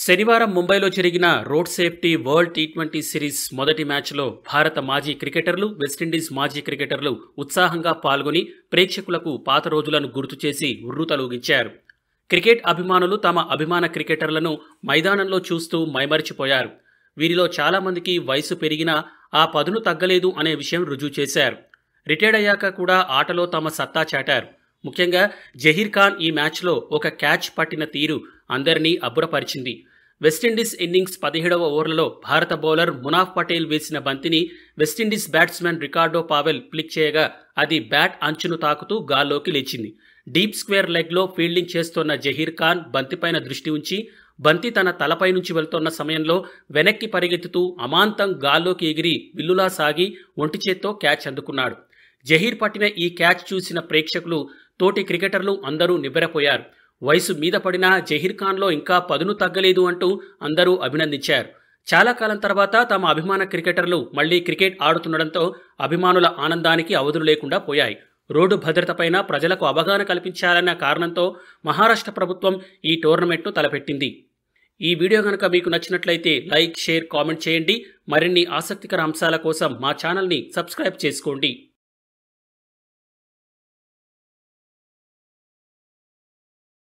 శనివారం ముంబైలో జరిగిన road safety world T twenty series మొదటి మ్యాచ్లో భారత మాజీ క్రికెటర్లు వెస్టిండీస్ మాజీ క్రికెటర్లు ఉత్సాహంగా పాల్గొని ప్రేక్షకులకు పాత రోజులను గుర్తు చేసి ఉర్రుతలూగించారు క్రికెట్ అభిమానులు తమ అభిమాన క్రికెటర్లను మైదానంలో చూస్తూ మైమరిచిపోయారు వీరిలో చాలామందికి వయసు పెరిగినా ఆ పదును తగ్గలేదు అనే విషయం రుజువు చేశారు రిటైర్డ్ అయ్యాక కూడా ఆటలో తమ సత్తా చాటారు ముఖ్యంగా జహీర్ ఖాన్ ఈ మ్యాచ్లో ఒక క్యాచ్ పట్టిన తీరు అందరినీ అబ్బురపరిచింది వెస్టిండీస్ ఇన్నింగ్స్ పదిహేడవ ఓవర్లలో భారత బౌలర్ మునాఫ్ పటేల్ వేసిన బంతిని West Indies batsmen Ricardo Powell flick చేయగా అది బ్యాట్ అంచును తాకుతూ గాల్లోకి లేచింది డీప్ స్క్వేర్ లెగ్లో ఫీల్డింగ్ చేస్తోన్న జహీర్ ఖాన్ బంతిపైన దృష్టి ఉంచి బంతి తన తలపై నుంచి వెళ్తున్న సమయంలో వెనక్కి పరిగెత్తుతూ అమాంతం గాల్లోకి ఎగిరి విల్లులా సాగి ఒంటి చేత్తో క్యాచ్ అందుకున్నాడు జహీర్ పట్టిన ఈ క్యాచ్ చూసిన ప్రేక్షకులు తోటి క్రికెటర్లు అందరూ నివ్వెరపోయారు వయసు మీద పడినా జహీర్ ఖాన్లో ఇంకా పదును తగ్గలేదు అంటూ అందరూ అభినందించారు చాలా కాలం తర్వాత తమ అభిమాన క్రికెటర్లు మళ్లీ క్రికెట్ ఆడుతుండడంతో అభిమానుల ఆనందానికి అవధులు లేకుండా పోయాయి రోడ్డు భద్రతపైన ప్రజలకు అవగాహన కల్పించాలన్న కారణంతో మహారాష్ట్ర ప్రభుత్వం ఈ టోర్నమెంట్ను తలపెట్టింది ఈ వీడియో కనుక మీకు నచ్చినట్లయితే లైక్ షేర్ కామెంట్ చేయండి మరిన్ని ఆసక్తికర అంశాల కోసం మా ఛానల్ని సబ్స్క్రైబ్ చేసుకోండి